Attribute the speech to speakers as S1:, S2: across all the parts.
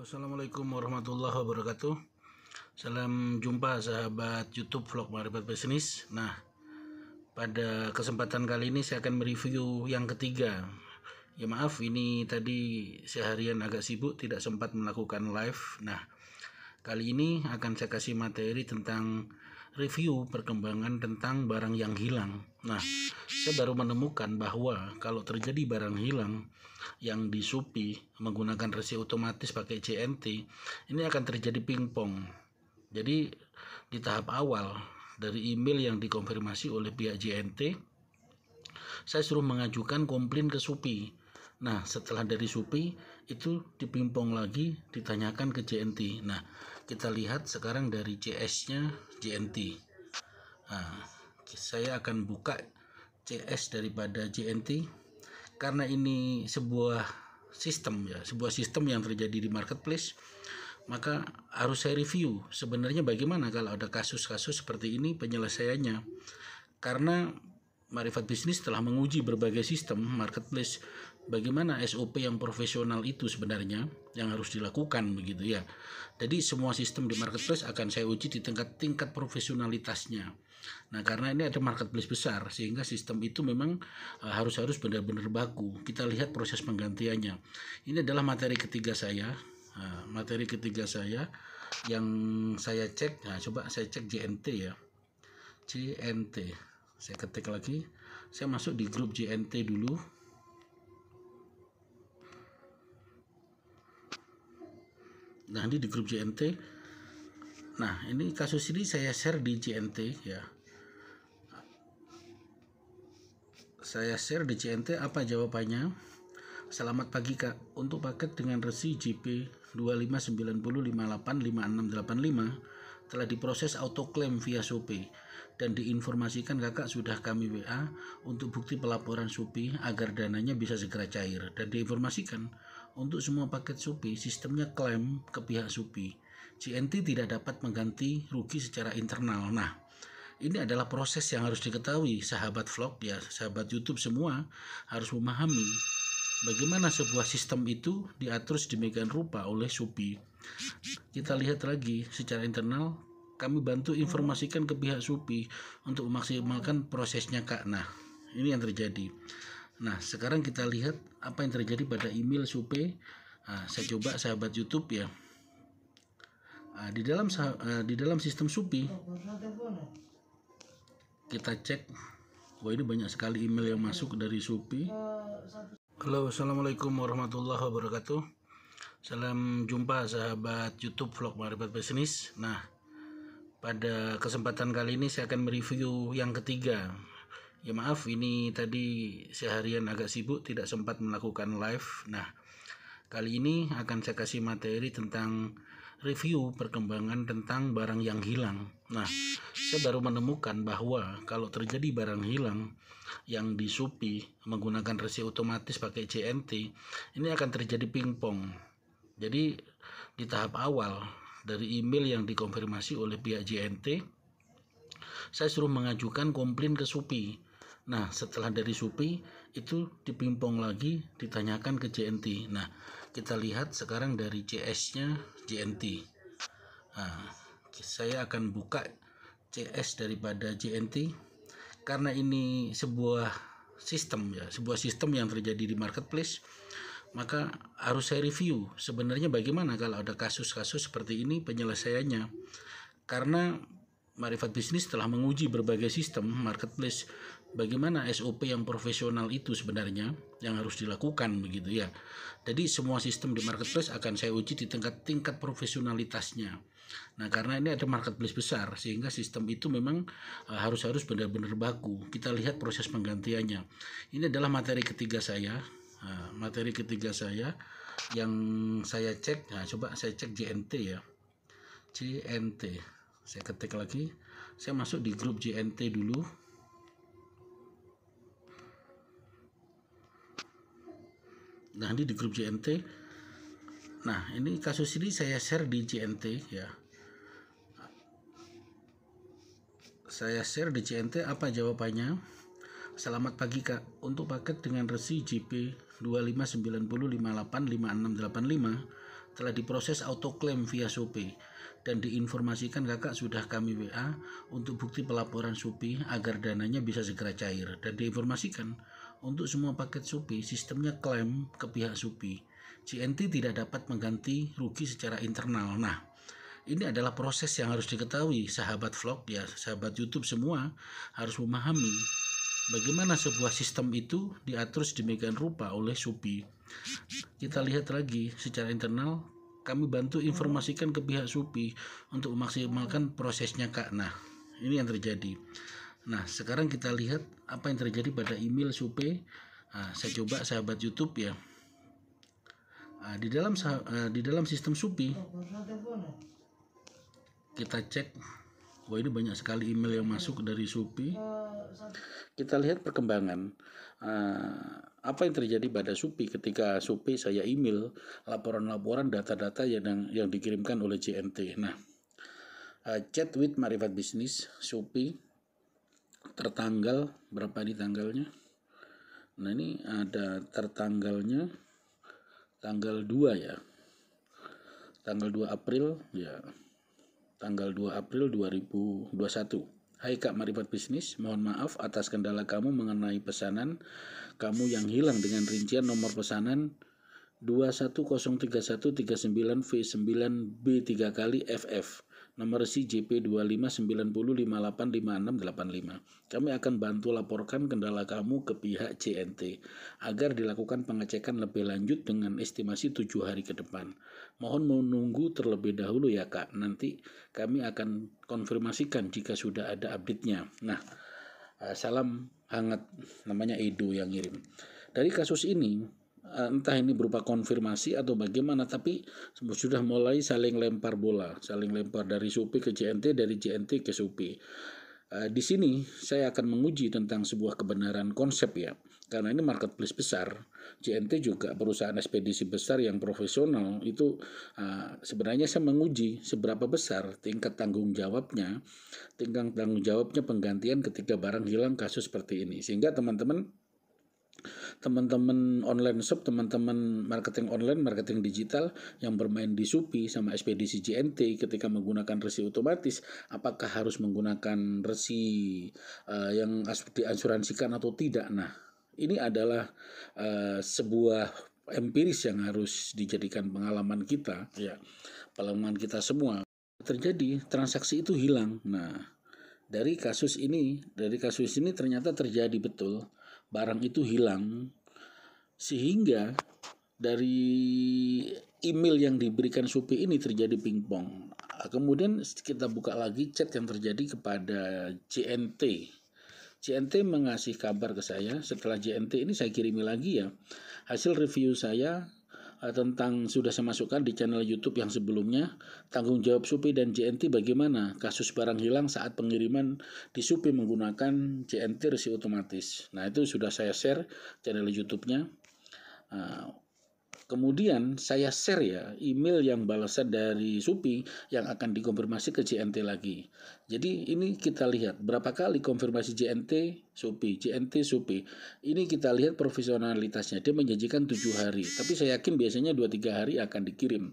S1: assalamualaikum warahmatullahi wabarakatuh Salam jumpa sahabat youtube vlog Maribat Bisnis Nah pada kesempatan kali ini saya akan mereview yang ketiga Ya maaf ini tadi seharian agak sibuk tidak sempat melakukan live Nah kali ini akan saya kasih materi tentang review perkembangan tentang barang yang hilang Nah saya baru menemukan bahwa kalau terjadi barang hilang yang disupi menggunakan resi otomatis pakai CNT ini akan terjadi pingpong jadi di tahap awal dari email yang dikonfirmasi oleh pihak JNT saya suruh mengajukan komplain ke Supi nah setelah dari Supi itu dipimpong lagi ditanyakan ke JNT nah kita lihat sekarang dari CS nya JNT nah, saya akan buka CS daripada JNT karena ini sebuah sistem ya sebuah sistem yang terjadi di marketplace maka harus saya review sebenarnya bagaimana kalau ada kasus-kasus seperti ini penyelesaiannya karena Marifat Bisnis telah menguji berbagai sistem marketplace bagaimana SOP yang profesional itu sebenarnya yang harus dilakukan begitu ya. Jadi semua sistem di marketplace akan saya uji di tingkat-tingkat profesionalitasnya. Nah, karena ini ada marketplace besar sehingga sistem itu memang eh, harus-harus benar-benar baku. Kita lihat proses penggantiannya. Ini adalah materi ketiga saya. Eh, materi ketiga saya yang saya cek, nah coba saya cek JNT ya. JNT. Saya ketik lagi. Saya masuk di grup JNT dulu nah ini di grup JNT nah ini kasus ini saya share di JNT ya saya share di JNT apa jawabannya Selamat pagi Kak. Untuk paket dengan resi JP 2590585685 telah diproses auto claim via Shopee dan diinformasikan Kakak sudah kami WA untuk bukti pelaporan SUPI agar dananya bisa segera cair dan diinformasikan untuk semua paket supi, sistemnya klaim ke pihak supi. CNT tidak dapat mengganti rugi secara internal. Nah, ini adalah proses yang harus diketahui sahabat vlog ya, sahabat YouTube semua harus memahami bagaimana sebuah sistem itu diatur sedemikian rupa oleh supi. Kita lihat lagi secara internal kami bantu informasikan ke pihak supi untuk memaksimalkan prosesnya Kak. Nah, ini yang terjadi. Nah, sekarang kita lihat apa yang terjadi pada email Supe. Nah, saya coba sahabat YouTube ya. Nah, di dalam uh, di dalam sistem Supi kita cek Wah ini banyak sekali email yang masuk dari Supi. Halo, assalamualaikum warahmatullahi wabarakatuh. Salam jumpa sahabat YouTube vlog Marifat Bisnis. Nah, pada kesempatan kali ini saya akan mereview yang ketiga ya maaf ini tadi seharian agak sibuk tidak sempat melakukan live nah kali ini akan saya kasih materi tentang review perkembangan tentang barang yang hilang nah saya baru menemukan bahwa kalau terjadi barang hilang yang disupi menggunakan resi otomatis pakai CNT ini akan terjadi pingpong jadi di tahap awal dari email yang dikonfirmasi oleh pihak JNT saya suruh mengajukan komplain ke supi Nah, setelah dari Supi itu dipimpong lagi ditanyakan ke JNT. Nah, kita lihat sekarang dari CS-nya JNT. Nah, saya akan buka CS daripada JNT karena ini sebuah sistem ya, sebuah sistem yang terjadi di marketplace maka harus saya review sebenarnya bagaimana kalau ada kasus-kasus seperti ini penyelesaiannya karena Marifat Bisnis telah menguji berbagai sistem marketplace bagaimana SOP yang profesional itu sebenarnya yang harus dilakukan begitu ya. Jadi semua sistem di marketplace akan saya uji di tingkat tingkat profesionalitasnya. Nah karena ini ada marketplace besar sehingga sistem itu memang e, harus harus benar-benar baku. Kita lihat proses penggantiannya. Ini adalah materi ketiga saya. E, materi ketiga saya yang saya cek. Nah coba saya cek JNT ya. JNT. Saya ketik lagi. Saya masuk di grup JNT dulu nah ini di grup JNT nah ini kasus ini saya share di JNT ya saya share di JNT apa jawabannya selamat pagi kak untuk paket dengan resi JP 2590585685 telah diproses auto claim via Shopee dan diinformasikan kakak sudah kami WA untuk bukti pelaporan Shopee agar dananya bisa segera cair dan diinformasikan untuk semua paket supi, sistemnya klaim ke pihak supi. CNT tidak dapat mengganti rugi secara internal. Nah, ini adalah proses yang harus diketahui sahabat vlog ya, sahabat YouTube semua harus memahami bagaimana sebuah sistem itu diatur sedemikian rupa oleh supi. Kita lihat lagi secara internal kami bantu informasikan ke pihak supi untuk memaksimalkan prosesnya Kak. Nah, ini yang terjadi. Nah, sekarang kita lihat apa yang terjadi pada email Supe. Nah, saya coba sahabat YouTube ya. Nah, di dalam ah, di dalam sistem Supi kita cek wah ini banyak sekali email yang masuk dari Supi. Kita lihat perkembangan uh, apa yang terjadi pada Supi ketika Supi saya email laporan-laporan data-data yang yang dikirimkan oleh JNT. Nah, uh, chat with Marifat Business Supi tertanggal berapa ini tanggalnya nah ini ada tertanggalnya tanggal 2 ya tanggal 2 April ya tanggal 2 April 2021 Hai Kak Marifat Bisnis, mohon maaf atas kendala kamu mengenai pesanan kamu yang hilang dengan rincian nomor pesanan 2103139V9B3 kali FF nomor si jp Kami akan bantu laporkan kendala kamu ke pihak CNT agar dilakukan pengecekan lebih lanjut dengan estimasi tujuh hari ke depan. Mohon menunggu terlebih dahulu ya Kak, nanti kami akan konfirmasikan jika sudah ada update-nya. Nah, eh, salam hangat namanya Edo yang ngirim. Dari kasus ini, Eh, entah ini berupa konfirmasi atau bagaimana tapi sudah mulai saling lempar bola saling lempar dari Supi ke JNT dari JNT ke Supi eh, di sini saya akan menguji tentang sebuah kebenaran konsep ya karena ini marketplace besar JNT juga perusahaan ekspedisi besar yang profesional itu eh, sebenarnya saya menguji seberapa besar tingkat tanggung jawabnya tingkat tanggung jawabnya penggantian ketika barang hilang kasus seperti ini sehingga teman-teman teman-teman online shop, teman-teman marketing online, marketing digital yang bermain di supi sama ekspedisi GNT ketika menggunakan resi otomatis, apakah harus menggunakan resi uh, yang diasuransikan atau tidak? Nah, ini adalah uh, sebuah empiris yang harus dijadikan pengalaman kita, ya, pengalaman kita semua. Terjadi transaksi itu hilang. Nah, dari kasus ini, dari kasus ini ternyata terjadi betul barang itu hilang sehingga dari email yang diberikan Supi ini terjadi pingpong. Kemudian kita buka lagi chat yang terjadi kepada JNT. JNT mengasih kabar ke saya setelah JNT ini saya kirimi lagi ya. Hasil review saya Eh, tentang sudah saya masukkan di channel YouTube yang sebelumnya tanggung jawab Supi dan JNT bagaimana kasus barang hilang saat pengiriman di Supi menggunakan JNT resi otomatis. Nah itu sudah saya share channel YouTube-nya. Eh, kemudian saya share ya email yang balasan dari Supi yang akan dikonfirmasi ke JNT lagi. Jadi ini kita lihat berapa kali konfirmasi JNT Supi, JNT Supi. Ini kita lihat profesionalitasnya. Dia menjanjikan tujuh hari, tapi saya yakin biasanya dua tiga hari akan dikirim.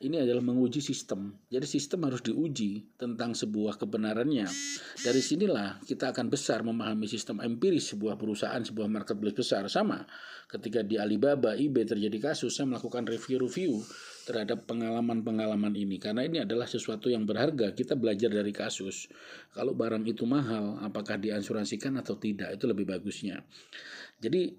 S1: Ini adalah menguji sistem. Jadi sistem harus diuji tentang sebuah kebenarannya. Dari sinilah kita akan besar memahami sistem empiris sebuah perusahaan, sebuah marketplace besar. Sama ketika di Alibaba, eBay terjadi kasus, saya melakukan review-review terhadap pengalaman-pengalaman ini karena ini adalah sesuatu yang berharga kita belajar dari kasus kalau barang itu mahal apakah diansuransikan atau tidak itu lebih bagusnya jadi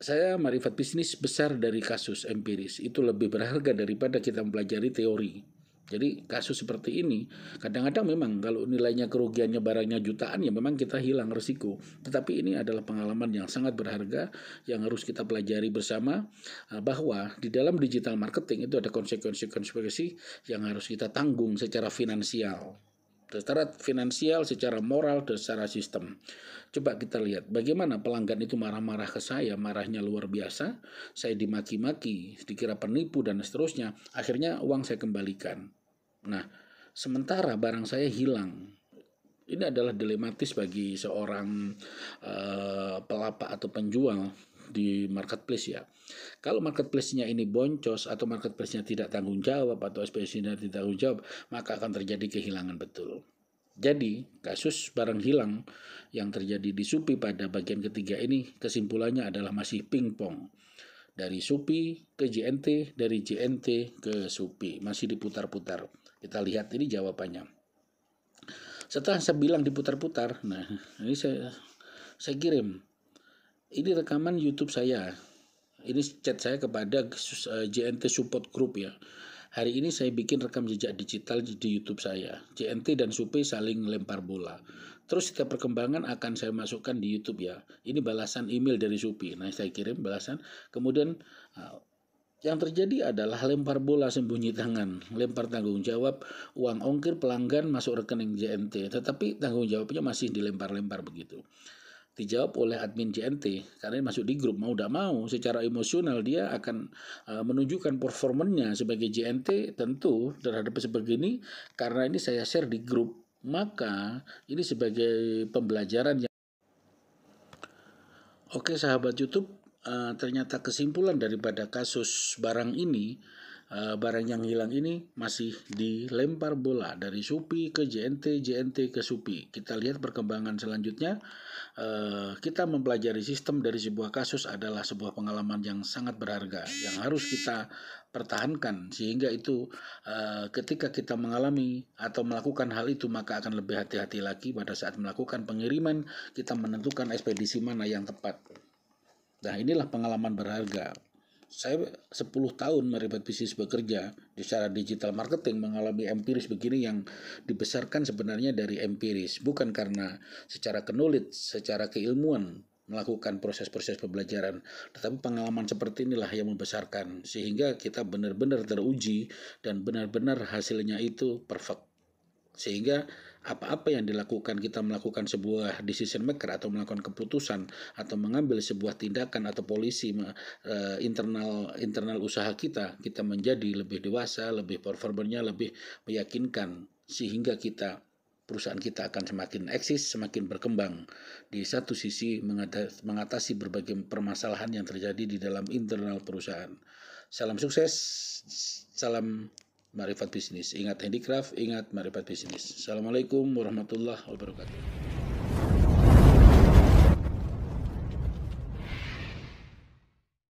S1: saya marifat bisnis besar dari kasus empiris itu lebih berharga daripada kita mempelajari teori jadi kasus seperti ini kadang-kadang memang kalau nilainya kerugiannya barangnya jutaan ya memang kita hilang resiko. Tetapi ini adalah pengalaman yang sangat berharga yang harus kita pelajari bersama eh, bahwa di dalam digital marketing itu ada konsekuensi-konsekuensi yang harus kita tanggung secara finansial secara finansial, secara moral, dan secara sistem. Coba kita lihat bagaimana pelanggan itu marah-marah ke saya, marahnya luar biasa, saya dimaki-maki, dikira penipu dan seterusnya, akhirnya uang saya kembalikan. Nah, sementara barang saya hilang. Ini adalah dilematis bagi seorang uh, eh, pelapa atau penjual di marketplace ya. Kalau marketplace-nya ini boncos atau marketplace-nya tidak tanggung jawab atau spc nya tidak tanggung jawab, maka akan terjadi kehilangan betul. Jadi, kasus barang hilang yang terjadi di Supi pada bagian ketiga ini kesimpulannya adalah masih pingpong. Dari Supi ke JNT, dari JNT ke Supi, masih diputar-putar. Kita lihat ini jawabannya. Setelah saya bilang diputar-putar, nah ini saya saya kirim. Ini rekaman YouTube saya. Ini chat saya kepada eh, JNT Support Group ya. Hari ini saya bikin rekam jejak digital di YouTube saya. JNT dan Supi saling lempar bola. Terus setiap perkembangan akan saya masukkan di YouTube ya. Ini balasan email dari Supi. Nah, saya kirim balasan. Kemudian ah, yang terjadi adalah lempar bola sembunyi tangan, lempar tanggung jawab, uang ongkir pelanggan masuk rekening JNT, tetapi tanggung jawabnya masih dilempar-lempar begitu. Dijawab oleh admin JNT, karena ini masuk di grup, mau tidak mau, secara emosional dia akan e, menunjukkan performanya sebagai JNT tentu terhadap seperti ini, karena ini saya share di grup, maka ini sebagai pembelajaran yang Oke sahabat YouTube, Eh, ternyata kesimpulan daripada kasus barang ini eh, barang yang hilang ini masih dilempar bola dari Supi ke JNT, JNT ke Supi. Kita lihat perkembangan selanjutnya. Eh, kita mempelajari sistem dari sebuah kasus adalah sebuah pengalaman yang sangat berharga yang harus kita pertahankan sehingga itu ketika kita mengalami atau melakukan hal itu maka akan lebih hati-hati lagi pada saat melakukan pengiriman kita menentukan ekspedisi mana yang tepat. Nah inilah pengalaman berharga. Saya 10 tahun meribat bisnis bekerja secara digital marketing mengalami empiris begini yang dibesarkan sebenarnya dari empiris. Bukan karena secara kenulit, secara keilmuan melakukan proses-proses pembelajaran. Tetapi pengalaman seperti inilah yang membesarkan sehingga kita benar-benar teruji dan benar-benar hasilnya itu perfect. Sehingga apa-apa yang dilakukan kita melakukan sebuah decision maker atau melakukan keputusan atau mengambil sebuah tindakan atau polisi eh, internal internal usaha kita kita menjadi lebih dewasa lebih performernya lebih meyakinkan sehingga kita perusahaan kita akan semakin eksis, semakin berkembang. Di satu sisi mengatasi berbagai permasalahan yang terjadi di dalam internal perusahaan. Salam sukses, salam Marifat Bisnis. Ingat handicraft, ingat Marifat Bisnis. Assalamualaikum warahmatullahi wabarakatuh.